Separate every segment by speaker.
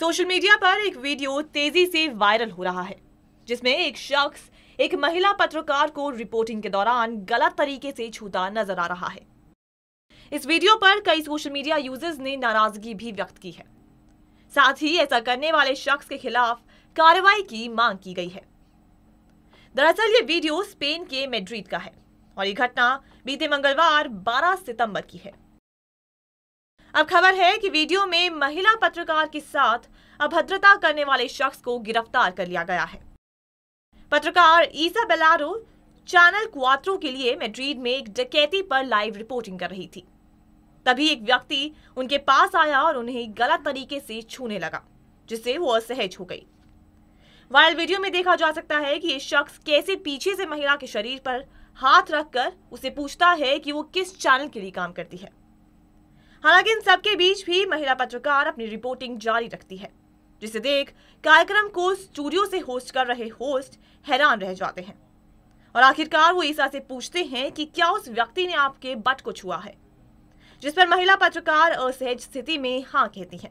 Speaker 1: social media पर एक video तेजी से वायरल हो रहा है जिसमें एक शख्स एक महिला पत्रकार को रिपोर्टिंग के दौरान गलत तरीके से छूता नजर आ रहा है इस वीडियो पर कई सोशल मीडिया यूजर्स ने नाराजगी भी व्यक्त की है साथ ही ऐसा करने वाले शख्स के खिलाफ कार्रवाई की मांग की गई है दरअसल ये वीडियो स्पेन के मेड्रिड का है और ये घटना बीते मंगलवार 12 सितंबर की है अब खबर है कि वीडियो में महिला पत्रकार के साथ अभद्रता करने वाले शख्स को गिरफ्तार कर लिया गया है पत्रकार ईसा बेलारो चैनल क्वात्रो के लिए मैड्रिड में एक डकैती पर लाइव रिपोर्टिंग कर रही थी तभी एक व्यक्ति उनके पास आया और उन्हें गलत तरीके से छूने लगा जिससे वो असहज हो गई वायरल वीडियो में देखा जा सकता है कि ये शख्स कैसे पीछे से महिला के शरीर पर हाथ रखकर उसे पूछता है कि वो किस चैनल के लिए काम करती है हालांकि इन सबके बीच भी महिला पत्रकार अपनी रिपोर्टिंग जारी रखती है जिसे देख कार्यक्रम को स्टूडियो से होस्ट कर रहे होस्ट हैरान रह जाते हैं और आखिरकार वो ईसा से पूछते हैं कि क्या उस व्यक्ति ने आपके बट को छुआ है जिस पर महिला पत्रकार असहज स्थिति में हाँ कहती हैं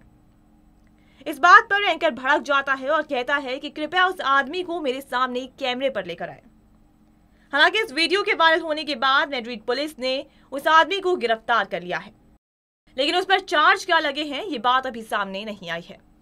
Speaker 1: इस बात पर एंकर भड़क जाता है और कहता है कि कृपया उस आदमी को मेरे सामने कैमरे पर लेकर आए हालांकि इस वीडियो के वायरल होने के बाद मेड्रिड पुलिस ने उस आदमी को गिरफ्तार कर लिया है लेकिन उस पर चार्ज क्या लगे हैं ये बात अभी सामने नहीं आई है